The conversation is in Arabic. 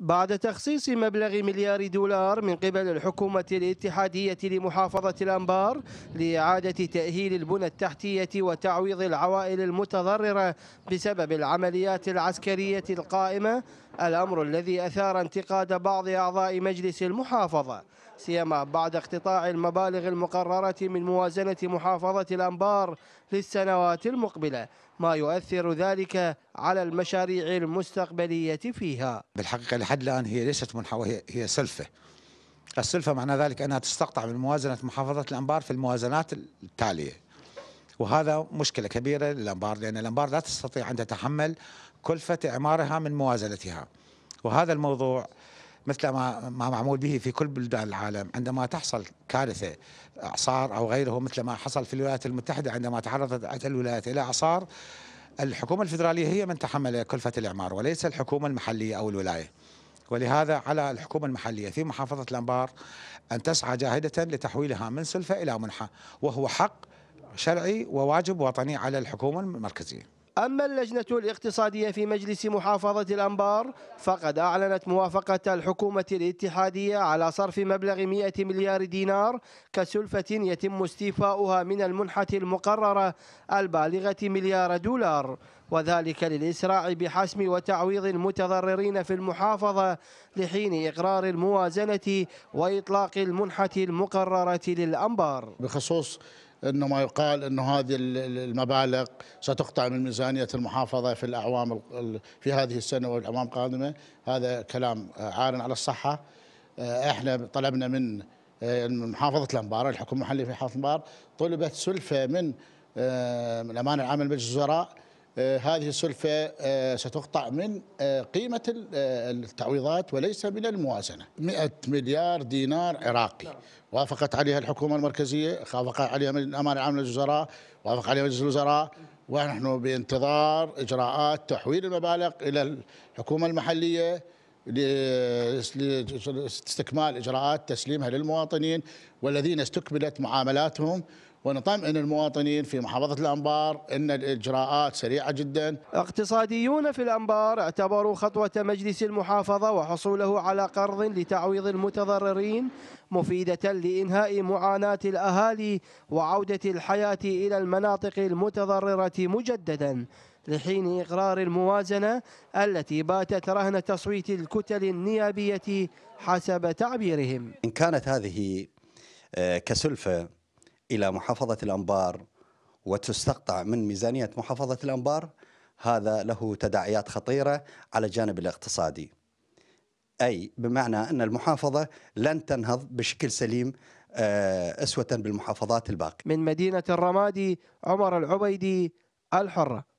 بعد تخصيص مبلغ مليار دولار من قبل الحكومة الاتحادية لمحافظة الأنبار لإعادة تأهيل البنى التحتية وتعويض العوائل المتضررة بسبب العمليات العسكرية القائمة الأمر الذي أثار انتقاد بعض أعضاء مجلس المحافظة سيما بعد اقتطاع المبالغ المقررة من موازنة محافظة الأنبار للسنوات المقبلة ما يؤثر ذلك على المشاريع المستقبلية فيها بالحقيقة لحد الآن هي ليست وهي هي سلفة السلفة معنى ذلك أنها تستقطع من موازنة محافظة الأنبار في الموازنات التالية وهذا مشكله كبيره للانبار لان الانبار لا تستطيع ان تتحمل كلفه اعمارها من موازنتها وهذا الموضوع مثل ما ما معمول به في كل بلدان العالم عندما تحصل كارثه اعصار او غيره مثل ما حصل في الولايات المتحده عندما تعرضت الولايات الى اعصار الحكومه الفدراليه هي من تحمل كلفه الاعمار وليس الحكومه المحليه او الولايه ولهذا على الحكومة المحلية في محافظة الأنبار أن تسعى جاهدة لتحويلها من سلفة إلى منحة وهو حق شرعي وواجب وطني على الحكومة المركزية أما اللجنة الاقتصادية في مجلس محافظة الأنبار فقد أعلنت موافقة الحكومة الاتحادية على صرف مبلغ 100 مليار دينار كسلفة يتم استيفاؤها من المنحة المقررة البالغة مليار دولار وذلك للإسراع بحسم وتعويض المتضررين في المحافظة لحين إقرار الموازنة وإطلاق المنحة المقررة للأنبار بخصوص انه ما يقال انه هذه المبالغ ستقطع من ميزانيه المحافظه في الاعوام في هذه السنه والاعوام القادمه هذا كلام عار على الصحه آه، احنا طلبنا آه، من محافظه الانبار الحكومه المحليه في محافظه الانبار طلبت سلفه من آه، الامانه العامه لمجلس الوزراء آه، هذه السلفة آه، ستقطع من آه، قيمة التعويضات وليس من الموازنة 100 مليار دينار عراقي وافقت عليها الحكومة المركزية وافق عليها من الأمانة العامة للوزراء وافق عليها مجلس الوزراء ونحن بانتظار إجراءات تحويل المبالغ إلى الحكومة المحلية لاستكمال إجراءات تسليمها للمواطنين والذين استكملت معاملاتهم ونطمئن المواطنين في محافظة الأنبار أن الإجراءات سريعة جدا اقتصاديون في الأنبار اعتبروا خطوة مجلس المحافظة وحصوله على قرض لتعويض المتضررين مفيدة لإنهاء معاناة الأهالي وعودة الحياة إلى المناطق المتضررة مجددا لحين إقرار الموازنة التي باتت رهن تصويت الكتل النيابية حسب تعبيرهم إن كانت هذه آه، كسلفة إلى محافظة الأنبار وتستقطع من ميزانية محافظة الأنبار هذا له تداعيات خطيرة على الجانب الاقتصادي أي بمعنى أن المحافظة لن تنهض بشكل سليم آه، أسوة بالمحافظات الباقية من مدينة الرمادي عمر العبيدي الحرة